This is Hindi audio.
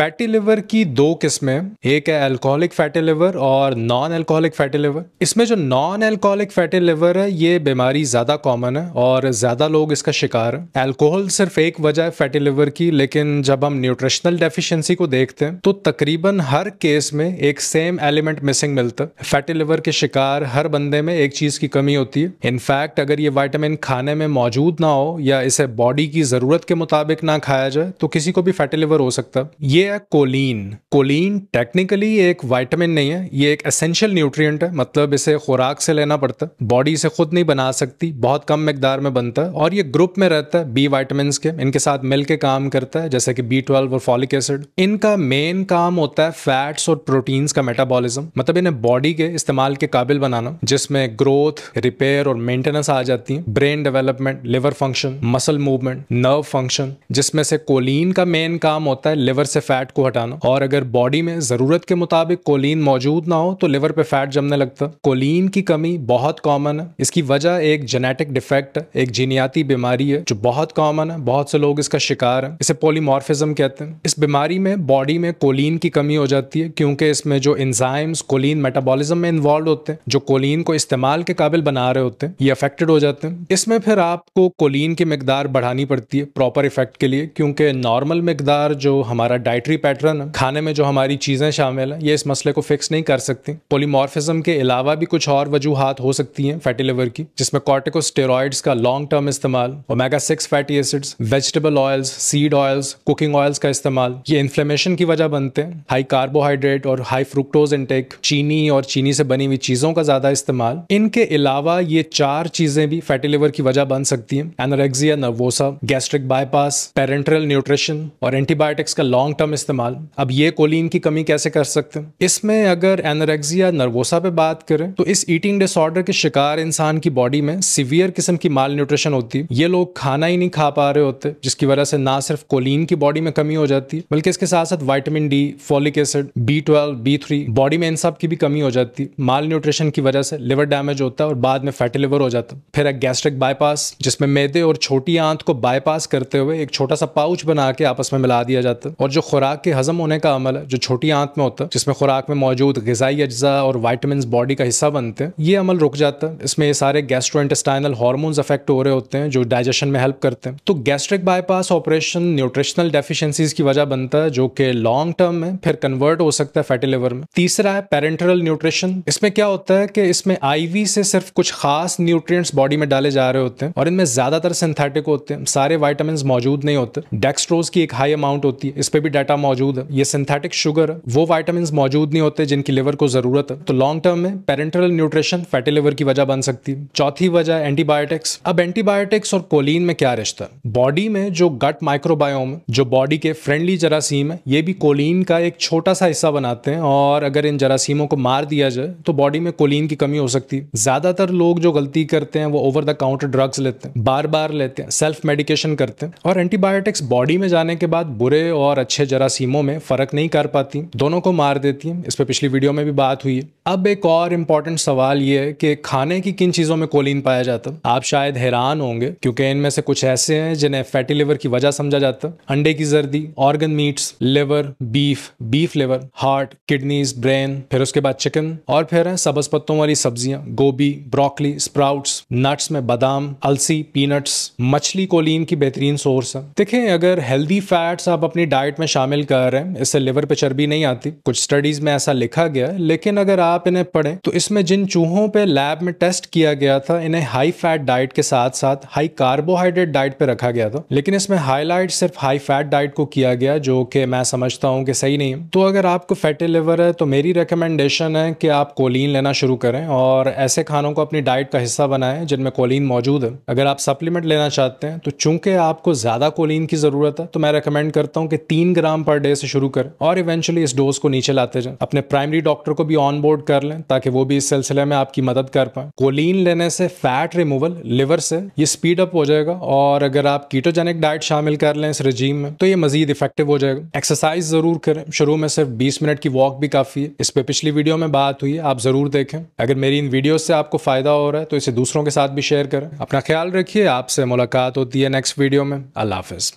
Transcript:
फैटी लिवर की दो किस्में एक है अल्कोहलिक फैटी लिवर और नॉन अल्कोहलिक फैटी लिवर इसमें जो नॉन अल्कोहलिक फैटी लिवर है ये बीमारी ज़्यादा कॉमन है और ज़्यादा लोग इसका शिकार है अल्कोहल सिर्फ एक वजह है फैटी लिवर की लेकिन जब हम न्यूट्रिशनल डेफिशिएंसी को देखते हैं तो तकरीबन हर केस में एक सेम एलिमेंट मिसिंग मिलता है फैटी लिवर के शिकार हर बंदे में एक चीज़ की कमी होती है इनफैक्ट अगर ये वाइटामिन खाने में मौजूद ना हो या इसे बॉडी की ज़रूरत के मुताबिक ना खाया जाए तो किसी को भी फैटी लिवर हो सकता है ये है कोलिन कोलिन टेक्निकली एक वाइटामिन नहीं है ये एक एसेंशियल न्यूट्रिएंट है मतलब इसे खुराक से लेना पड़ता है बॉडी इसे खुद नहीं बना सकती बहुत कम मकदार में बनता है और ये ग्रुप में रहता है बी वाइटामिन के इनके साथ मिल काम करता है जैसे कि बी और फॉलिक एसिड इनका मेन काम होता है फैट्स और प्रोटीन्स का मेटाबोलिज्म मतलब इन्हें बॉडी के इस्तेमाल के काबिल बनाना जिसमें ग्रोथ रिपेयर और मेंटेनेंस आ जाती है brain development liver function muscle movement nerve function जिसमें से कोलिन का मेन काम होता है लिवर से फैट फैट को हटाना और अगर बॉडी में जरूरत के मुताबिक कोलिन मौजूद ना हो तो लिवर पे फैट जमने लगता कोलिन की कमी बहुत कॉमन है इसकी वजह एक जेनेटिक डिफेक्ट एक जीनियाती बीमारी है जो बहुत कॉमन है बहुत से लोग इसका शिकार है इसे पोलीमॉर्फिज्म कहते हैं इस बीमारी में बॉडी में कोलिन की कमी हो जाती है क्योंकि इसमें जो इंजाइम्स कोलिन मेटाबॉलिज्म में इन्वॉल्व होते हैं जो कोलिन को इस्तेमाल के काबिल बना रहे होते हैं ये अफेक्टेड हो जाते हैं इसमें फिर आपको कोलिन की मकदार बढ़ानी पड़ती है प्रॉपर इफेक्ट के लिए क्योंकि नॉर्मल मकदार जो हमारा डाइट डाइट्री पैटर्न है खाने में जो हमारी चीज़ें शामिल हैं ये इस मसले को फिक्स नहीं कर सकती पोलीमॉर्फिज्म के अलावा भी कुछ और वजूहत हो सकती हैं फैटी लिवर की जिसमें कॉर्टिकोस्टेरॉइड्स का लॉन्ग टर्म इस्तेमाल omega six fatty acids vegetable oils seed oils cooking oils का इस्तेमाल ये इन्फ्लेमेशन की वजह बनते हैं हाई कार्बोहाइड्रेट और हाई फ्रुक्टोज इनटेक चीनी और चीनी से बनी हुई चीज़ों का ज़्यादा इस्तेमाल इनके अलावा ये चार चीज़ें भी फैटी लिवर की वजह बन सकती हैं anorexia nervosa gastric bypass parenteral nutrition और एंटीबायोटिक्स का लॉन्ग टर्म कम इस्तेमाल अब ये कोलिन की कमी कैसे कर सकते हैं इसमें अगर एनरेक्सिया नर्वोसा पे बात करें तो इस ईटिंग डिसऑर्डर के शिकार इंसान की बॉडी में सिवियर किस्म की माल न्यूट्रिशन होती है ये लोग खाना ही नहीं खा पा रहे होते जिसकी वजह से ना सिर्फ कोलिन की बॉडी में कमी हो जाती है बल्कि इसके साथ साथ vitamin D folic acid B twelve body में इन सब की भी कमी हो जाती है माल न्यूट्रिशन की वजह से लिवर डैमेज होता है और बाद में फैटी लिवर हो जाता है फिर एक गैस्ट्रिक बाईपास जिसमें मैदे और छोटी आंत को बाईपास करते हुए एक छोटा सा पाउच बना के आपस में मिला दिया जाता है और जो खुराक के हजम होने का अमल जो छोटी आंत में होता है जिसमें खुराक में मौजूद गजाई अज्जा और वाइटमिन बॉडी का हिस्सा बनते हैं ये अमल रुक जाता है इसमें ये सारे गैस्ट्रो इंटेस्टाइनल हॉर्मोन्स अफेक्ट हो रहे होते हैं जो डाइजेशन में हेल्प करते हैं तो gastric bypass operation nutritional deficiencies की वजह बनता है जो कि लॉन्ग टर्म में फिर कन्वर्ट हो सकता है फैटी लिवर में तीसरा है पेरेंटरल न्यूट्रिशन इसमें क्या होता है कि इसमें आईवी से सिर्फ कुछ खास न्यूट्रिएंट्स बॉडी में डाले जा रहे होते हैं और इनमें ज्यादातर सिंथेटिक होते हैं सारे वाइटामिन मौजूद नहीं होते डेक्सट्रोज की एक हाई अमाउंट होती है इस पर भी डाटा डाटा मौजूद है ये सिंथेटिक शुगर वो वाइटामिन मौजूद नहीं होते जिनकी लिवर को जरूरत है तो लॉन्ग टर्म में पेरेंटल न्यूट्रिशन फैटी लिवर की वजह बन सकती है चौथी वजह एंटीबायोटिक्स अब एंटीबायोटिक्स और कोलिन में क्या रिश्ता है बॉडी में जो गट माइक्रोबायोम जो बॉडी के फ्रेंडली जरासीम है ये भी कोलिन का एक छोटा सा हिस्सा बनाते हैं और अगर इन जरासीमों को मार दिया जाए तो बॉडी में कोलिन की कमी हो सकती है ज्यादातर लोग जो गलती करते हैं वो ओवर द काउंटर ड्रग्स लेते हैं बार बार लेते हैं सेल्फ मेडिकेशन करते हैं और एंटीबायोटिक्स बॉडी में जाने के बाद बुरे और अच्छे जरा जरासीमों में फ़र्क नहीं कर पाती दोनों को मार देती हैं इस पर पिछली वीडियो में भी बात हुई है अब एक और इम्पोर्टेंट सवाल ये है कि खाने की किन चीज़ों में कोलिन पाया जाता आप शायद हैरान होंगे क्योंकि इनमें से कुछ ऐसे हैं जिन्हें फैटी लिवर की वजह समझा जाता अंडे की जर्दी organ meats liver beef beef liver heart kidneys brain फिर उसके बाद चिकन और फिर है सबस पत्तों वाली सब्जियां गोभी ब्रोकली स्प्राउट्स नट्स में बादाम अलसी पीनट्स मछली कोलिन की बेहतरीन सोर्स है देखें अगर हेल्दी फैट्स आप अपनी डाइट में शामिल कर रहे हैं इससे लिवर पे चर्बी नहीं आती कुछ स्टडीज में ऐसा लिखा गया है लेकिन अगर आप इन्हें पढ़ें तो इसमें जिन चूहों पे लैब में टेस्ट किया गया था इन्हें हाई फैट डाइट के साथ साथ हाई कार्बोहाइड्रेट डाइट पे रखा गया था लेकिन इसमें हाईलाइट सिर्फ हाई फैट डाइट को किया गया जो कि मैं समझता हूँ कि सही नहीं है तो अगर आपको फैटी लिवर है तो मेरी रिकमेंडेशन है कि आप कोलिन लेना शुरू करें और ऐसे खानों को अपनी डाइट का हिस्सा बनाएं हैं जिनमें कोलिन मौजूद है अगर आप सप्लीमेंट लेना चाहते हैं तो चूंकि आपको ज़्यादा कोलिन की ज़रूरत है तो मैं रिकमेंड करता हूँ कि तीन ग्राम पर डे से शुरू करें और इवेंचुअली इस डोज को नीचे लाते जाए अपने प्राइमरी डॉक्टर को भी ऑन बोर्ड कर लें ताकि वो भी इस सिलसिले में आपकी मदद कर पाए कोलिन लेने से फैट रिमूवल लिवर से ये स्पीड अप हो जाएगा और अगर आप कीटोजेनिक डाइट शामिल कर लें इस रजीम में तो ये मजीद इफेक्टिव हो जाएगा एक्सरसाइज ज़रूर करें शुरू में सिर्फ बीस मिनट की वॉक भी काफ़ी है इस पर पिछली वीडियो में बात हुई आप ज़रूर देखें अगर मेरी इन वीडियो से आपको फ़ायदा हो रहा है तो इसे दूसरों के के साथ भी शेयर करें अपना ख्याल रखिए आपसे मुलाकात होती है नेक्स्ट वीडियो में अल्लाह हाफिज़